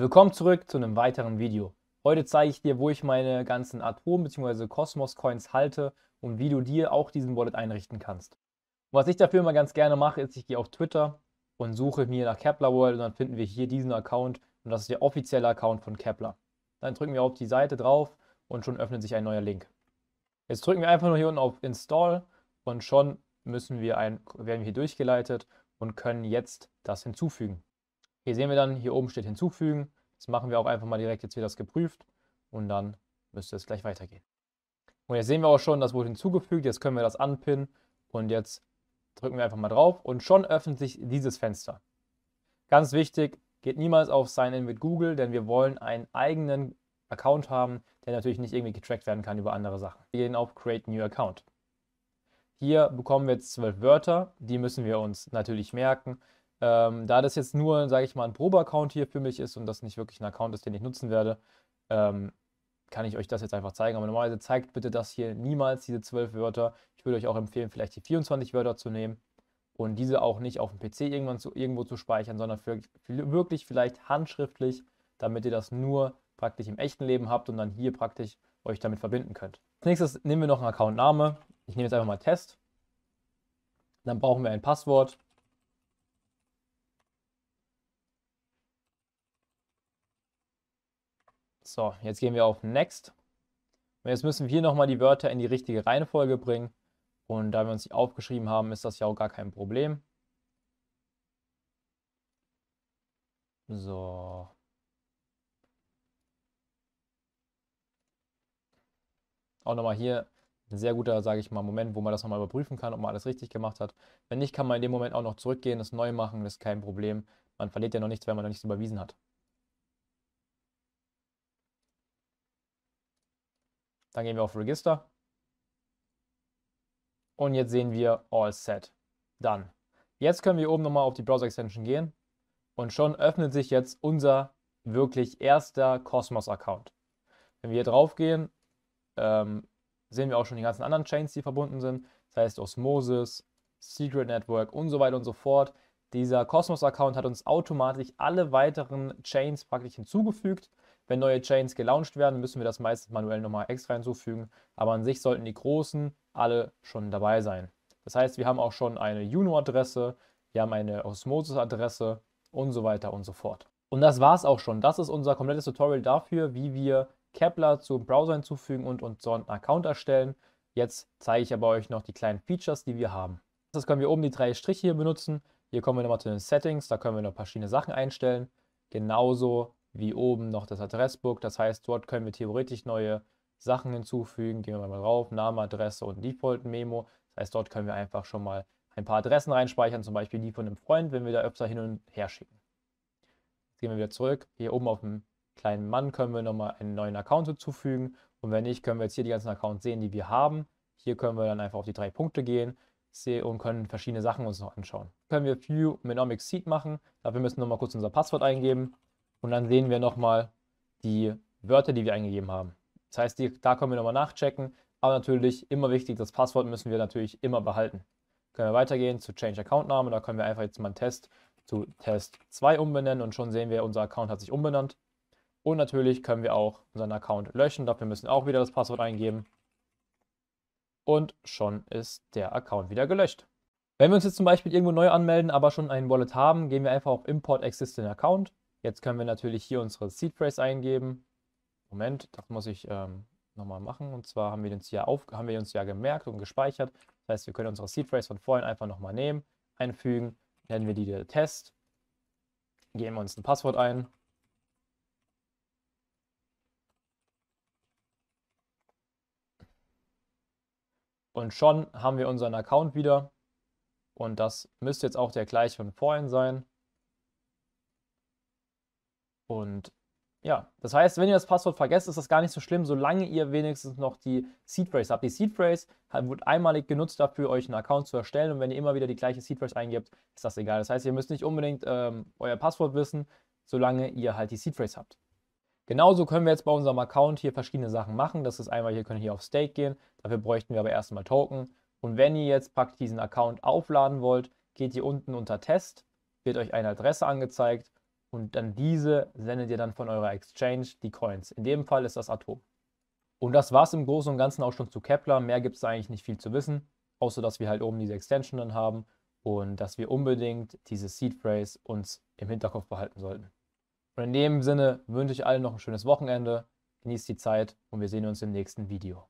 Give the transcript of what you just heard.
Willkommen zurück zu einem weiteren Video. Heute zeige ich dir, wo ich meine ganzen Atom- bzw. Cosmos Coins halte und wie du dir auch diesen Wallet einrichten kannst. was ich dafür immer ganz gerne mache, ist, ich gehe auf Twitter und suche mir nach Kepler World und dann finden wir hier diesen Account und das ist der offizielle Account von Kepler. Dann drücken wir auf die Seite drauf und schon öffnet sich ein neuer Link. Jetzt drücken wir einfach nur hier unten auf Install und schon müssen wir ein, werden wir hier durchgeleitet und können jetzt das hinzufügen. Hier sehen wir dann, hier oben steht hinzufügen. Das machen wir auch einfach mal direkt, jetzt wird das geprüft und dann müsste es gleich weitergehen. Und jetzt sehen wir auch schon, das wurde hinzugefügt, jetzt können wir das anpinnen und jetzt drücken wir einfach mal drauf und schon öffnet sich dieses Fenster. Ganz wichtig, geht niemals auf Sign in mit Google, denn wir wollen einen eigenen Account haben, der natürlich nicht irgendwie getrackt werden kann über andere Sachen. Wir gehen auf Create New Account. Hier bekommen wir jetzt zwölf Wörter, die müssen wir uns natürlich merken. Ähm, da das jetzt nur, sage ich mal, ein Probe-Account hier für mich ist und das nicht wirklich ein Account ist, den ich nutzen werde, ähm, kann ich euch das jetzt einfach zeigen. Aber normalerweise zeigt bitte das hier niemals, diese 12 Wörter. Ich würde euch auch empfehlen, vielleicht die 24 Wörter zu nehmen und diese auch nicht auf dem PC irgendwann zu, irgendwo zu speichern, sondern für, für wirklich vielleicht handschriftlich, damit ihr das nur praktisch im echten Leben habt und dann hier praktisch euch damit verbinden könnt. Als nächstes nehmen wir noch einen Account-Name. Ich nehme jetzt einfach mal Test. Dann brauchen wir ein Passwort. So, jetzt gehen wir auf Next. Und jetzt müssen wir hier nochmal die Wörter in die richtige Reihenfolge bringen. Und da wir uns die aufgeschrieben haben, ist das ja auch gar kein Problem. So. Auch nochmal hier ein sehr guter, sage ich mal, Moment, wo man das nochmal überprüfen kann, ob man alles richtig gemacht hat. Wenn nicht, kann man in dem Moment auch noch zurückgehen, das neu machen, das ist kein Problem. Man verliert ja noch nichts, wenn man noch nichts überwiesen hat. Dann gehen wir auf Register. Und jetzt sehen wir All Set. Dann. Jetzt können wir oben nochmal auf die Browser Extension gehen. Und schon öffnet sich jetzt unser wirklich erster Cosmos-Account. Wenn wir hier drauf gehen, ähm, sehen wir auch schon die ganzen anderen Chains, die verbunden sind. Das heißt Osmosis, Secret Network und so weiter und so fort. Dieser Cosmos-Account hat uns automatisch alle weiteren Chains praktisch hinzugefügt. Wenn neue Chains gelauncht werden, müssen wir das meistens manuell nochmal extra hinzufügen. Aber an sich sollten die großen alle schon dabei sein. Das heißt, wir haben auch schon eine Juno-Adresse, wir haben eine Osmosis-Adresse und so weiter und so fort. Und das war's auch schon. Das ist unser komplettes Tutorial dafür, wie wir Kepler zum Browser hinzufügen und uns so einen Account erstellen. Jetzt zeige ich aber euch noch die kleinen Features, die wir haben. Das können wir oben die drei Striche hier benutzen. Hier kommen wir nochmal zu den Settings, da können wir noch verschiedene Sachen einstellen. Genauso wie oben noch das Adressbook, das heißt, dort können wir theoretisch neue Sachen hinzufügen. Gehen wir mal drauf, Name, Adresse und Default-Memo. Das heißt, dort können wir einfach schon mal ein paar Adressen reinspeichern, zum Beispiel die von einem Freund, wenn wir da öfter hin und her schicken. Jetzt gehen wir wieder zurück. Hier oben auf dem kleinen Mann können wir nochmal einen neuen Account hinzufügen. Und wenn nicht, können wir jetzt hier die ganzen Accounts sehen, die wir haben. Hier können wir dann einfach auf die drei Punkte gehen und können verschiedene Sachen uns noch anschauen. Können wir View Menomics Seed machen. Dafür müssen wir nochmal kurz unser Passwort eingeben und dann sehen wir nochmal die Wörter, die wir eingegeben haben. Das heißt, die, da können wir nochmal nachchecken, aber natürlich immer wichtig, das Passwort müssen wir natürlich immer behalten. Können wir weitergehen zu Change Account Name, da können wir einfach jetzt mal einen Test zu Test 2 umbenennen und schon sehen wir, unser Account hat sich umbenannt. Und natürlich können wir auch unseren Account löschen, dafür müssen wir auch wieder das Passwort eingeben und schon ist der Account wieder gelöscht. Wenn wir uns jetzt zum Beispiel irgendwo neu anmelden, aber schon ein Wallet haben, gehen wir einfach auf Import Existing Account. Jetzt können wir natürlich hier unsere Seed Phrase eingeben. Moment, das muss ich ähm, nochmal machen. Und zwar haben wir, uns ja auf, haben wir uns ja gemerkt und gespeichert. Das heißt, wir können unsere Seed Phrase von vorhin einfach nochmal nehmen, einfügen, nennen wir die Test, geben wir uns ein Passwort ein Und schon haben wir unseren Account wieder. Und das müsste jetzt auch der gleiche von vorhin sein. Und ja, das heißt, wenn ihr das Passwort vergesst, ist das gar nicht so schlimm, solange ihr wenigstens noch die Seed habt. Die Seed wird einmalig genutzt dafür, euch einen Account zu erstellen. Und wenn ihr immer wieder die gleiche Seed eingibt, ist das egal. Das heißt, ihr müsst nicht unbedingt ähm, euer Passwort wissen, solange ihr halt die Seed habt. Genauso können wir jetzt bei unserem Account hier verschiedene Sachen machen. Das ist einmal, hier können hier auf Stake gehen. Dafür bräuchten wir aber erstmal Token. Und wenn ihr jetzt praktisch diesen Account aufladen wollt, geht ihr unten unter Test, wird euch eine Adresse angezeigt und dann diese sendet ihr dann von eurer Exchange die Coins. In dem Fall ist das Atom. Und das war es im Großen und Ganzen auch schon zu Kepler. Mehr gibt es eigentlich nicht viel zu wissen, außer dass wir halt oben diese Extension dann haben und dass wir unbedingt diese Seed Phrase uns im Hinterkopf behalten sollten. Und in dem Sinne wünsche ich allen noch ein schönes Wochenende, genießt die Zeit und wir sehen uns im nächsten Video.